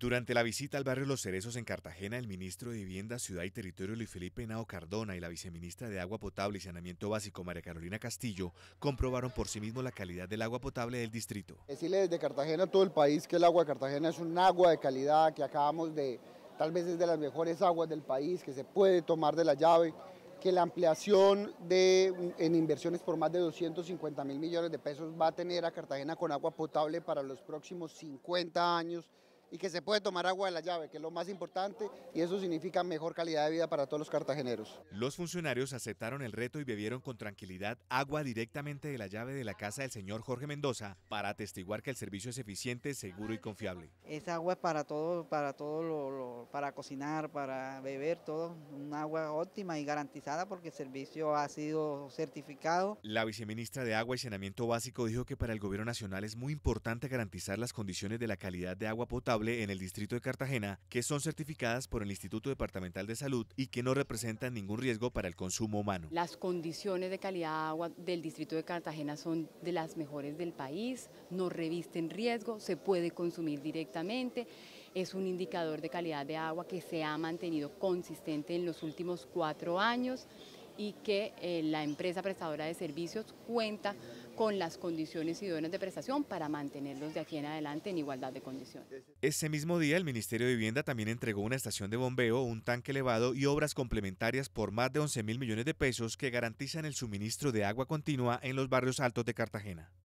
Durante la visita al barrio Los Cerezos en Cartagena, el ministro de Vivienda, Ciudad y Territorio Luis Felipe Henao Cardona y la viceministra de Agua Potable y Saneamiento Básico María Carolina Castillo comprobaron por sí mismos la calidad del agua potable del distrito. Decirle desde Cartagena a todo el país que el agua de Cartagena es un agua de calidad que acabamos de, tal vez es de las mejores aguas del país, que se puede tomar de la llave, que la ampliación de, en inversiones por más de 250 mil millones de pesos va a tener a Cartagena con agua potable para los próximos 50 años y que se puede tomar agua de la llave, que es lo más importante y eso significa mejor calidad de vida para todos los cartageneros. Los funcionarios aceptaron el reto y bebieron con tranquilidad agua directamente de la llave de la casa del señor Jorge Mendoza para atestiguar que el servicio es eficiente, seguro y confiable. Esa agua es para todo, para todo para cocinar, para beber, todo, una agua óptima y garantizada porque el servicio ha sido certificado. La viceministra de Agua y Saneamiento Básico dijo que para el gobierno nacional es muy importante garantizar las condiciones de la calidad de agua potable en el distrito de Cartagena que son certificadas por el Instituto Departamental de Salud y que no representan ningún riesgo para el consumo humano. Las condiciones de calidad de agua del distrito de Cartagena son de las mejores del país, no revisten riesgo, se puede consumir directamente, es un indicador de calidad de agua que se ha mantenido consistente en los últimos cuatro años y que eh, la empresa prestadora de servicios cuenta con las condiciones y idóneas de prestación para mantenerlos de aquí en adelante en igualdad de condiciones. Ese mismo día, el Ministerio de Vivienda también entregó una estación de bombeo, un tanque elevado y obras complementarias por más de 11 mil millones de pesos que garantizan el suministro de agua continua en los barrios altos de Cartagena.